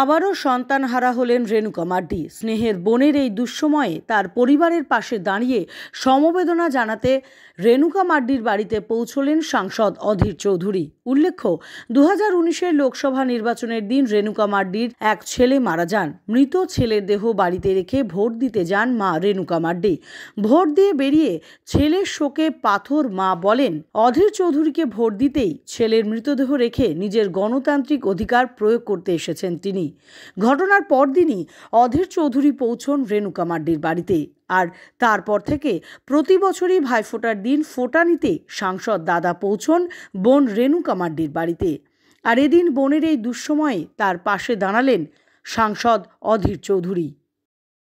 আবারও সন্তানহারা হলেন রেণুকা মার্ডি স্নেহের বোনের এই দুঃসময়ে তার পরিবারের পাশে দাঁড়িয়ে সমবেদনা জানাতে রেণুকা মার্ডির বাড়িতে পৌঁছলেন সাংসদ অধীর চৌধুরী উল্লেখ্য দু হাজার লোকসভা নির্বাচনের দিন রেণুকা মার্ডির এক ছেলে মারা যান মৃত ছেলের দেহ বাড়িতে রেখে ভোট দিতে যান মা রেণুকা মার্ডি ভোট দিয়ে বেরিয়ে ছেলের শোকে পাথর মা বলেন অধীর চৌধুরীকে ভোট দিতেই ছেলের মৃতদেহ রেখে নিজের গণতান্ত্রিক অধিকার প্রয়োগ করতে এসেছেন তিনি আসেনি ঘটনার পরদিনই অধীর চৌধুরী পৌঁছন রেণুকা মার্ডির বাড়িতে আর তারপর থেকে প্রতি বছরই ভাইফোঁটার দিন ফোঁটা নিতে সাংসদ দাদা পৌঁছন বোন রেণুকা মার্ডির বাড়িতে আর এদিন বোনের এই দুঃসময়ে তার পাশে দাঁড়ালেন সাংসদ অধীর চৌধুরী